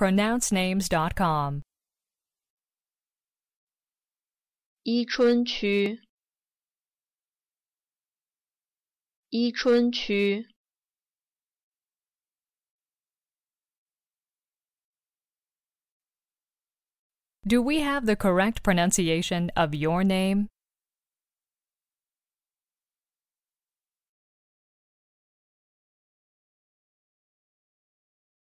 pronouncenames.com. Do we have the correct pronunciation of your name?